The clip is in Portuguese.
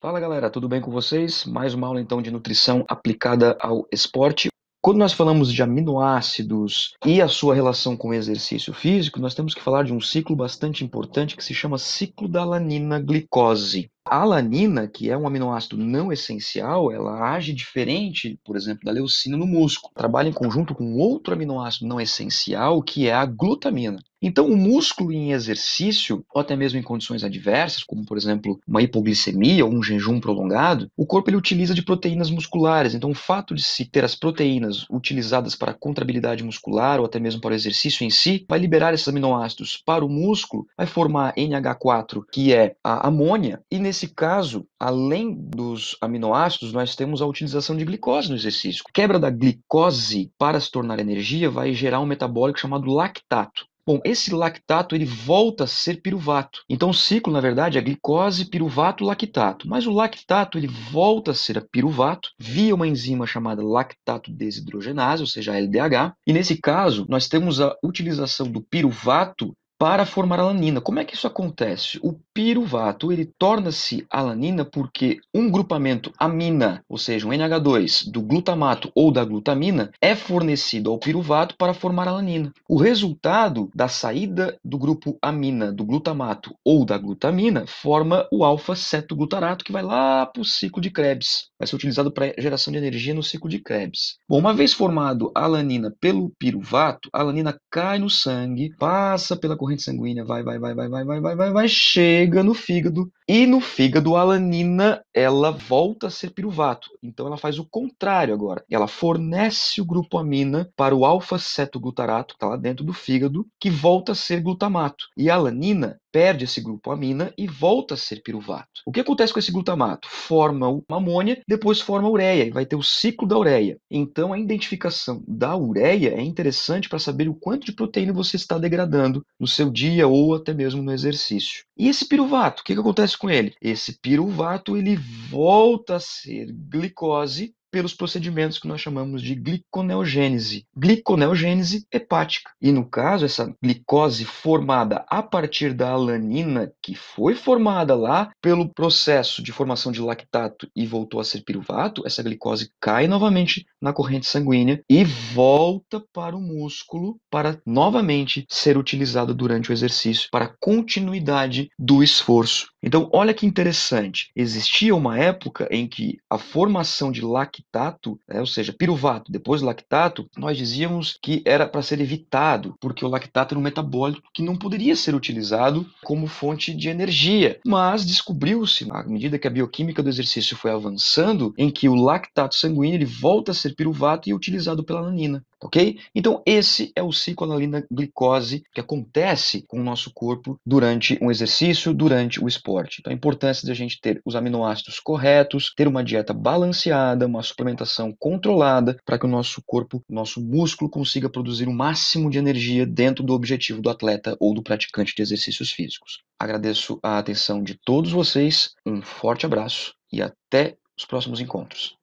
Fala galera, tudo bem com vocês? Mais uma aula então de nutrição aplicada ao esporte. Quando nós falamos de aminoácidos e a sua relação com o exercício físico, nós temos que falar de um ciclo bastante importante que se chama ciclo da alanina glicose. A alanina, que é um aminoácido não essencial, ela age diferente, por exemplo, da leucina no músculo. Trabalha em conjunto com outro aminoácido não essencial, que é a glutamina. Então, o músculo em exercício, ou até mesmo em condições adversas, como por exemplo uma hipoglicemia ou um jejum prolongado, o corpo ele utiliza de proteínas musculares. Então, o fato de se ter as proteínas utilizadas para a contrabilidade muscular ou até mesmo para o exercício em si, vai liberar esses aminoácidos para o músculo, vai formar NH4, que é a amônia, e nesse Nesse caso, além dos aminoácidos, nós temos a utilização de glicose no exercício. quebra da glicose para se tornar energia vai gerar um metabólico chamado lactato. Bom, esse lactato ele volta a ser piruvato. Então o ciclo, na verdade, é glicose, piruvato, lactato. Mas o lactato ele volta a ser piruvato via uma enzima chamada lactato desidrogenase, ou seja, a LDH. E nesse caso, nós temos a utilização do piruvato para formar alanina. Como é que isso acontece? O piruvato ele torna-se alanina porque um grupamento amina, ou seja, um NH2 do glutamato ou da glutamina é fornecido ao piruvato para formar alanina. O resultado da saída do grupo amina do glutamato ou da glutamina forma o alfa-cetoglutarato que vai lá para o ciclo de Krebs. Vai ser utilizado para geração de energia no ciclo de Krebs. Bom, uma vez formado a alanina pelo piruvato, a alanina cai no sangue, passa pela corrente corrente sanguínea, vai, vai, vai, vai, vai, vai, vai, vai, vai, chega no fígado e no fígado, a alanina, ela volta a ser piruvato. Então ela faz o contrário agora. Ela fornece o grupo amina para o alfa-cetoglutarato, que está lá dentro do fígado, que volta a ser glutamato. E a alanina perde esse grupo amina e volta a ser piruvato. O que acontece com esse glutamato? Forma uma amônia, depois forma a ureia e vai ter o ciclo da ureia. Então a identificação da ureia é interessante para saber o quanto de proteína você está degradando no seu dia ou até mesmo no exercício. E esse piruvato, o que, que acontece com ele? Esse piruvato ele volta a ser glicose pelos procedimentos que nós chamamos de gliconeogênese, gliconeogênese hepática. E no caso, essa glicose formada a partir da alanina, que foi formada lá pelo processo de formação de lactato e voltou a ser piruvato, essa glicose cai novamente na corrente sanguínea e volta para o músculo para novamente ser utilizada durante o exercício para continuidade do esforço. Então, olha que interessante. Existia uma época em que a formação de lactato lactato, né, ou seja, piruvato, depois do lactato, nós dizíamos que era para ser evitado, porque o lactato era um metabólico que não poderia ser utilizado como fonte de energia. Mas descobriu-se, à medida que a bioquímica do exercício foi avançando, em que o lactato sanguíneo ele volta a ser piruvato e é utilizado pela ananina. Ok? Então, esse é o ciclo da glicose que acontece com o nosso corpo durante um exercício, durante o esporte. Então, a importância de a gente ter os aminoácidos corretos, ter uma dieta balanceada, uma suplementação controlada, para que o nosso corpo, o nosso músculo, consiga produzir o máximo de energia dentro do objetivo do atleta ou do praticante de exercícios físicos. Agradeço a atenção de todos vocês, um forte abraço e até os próximos encontros.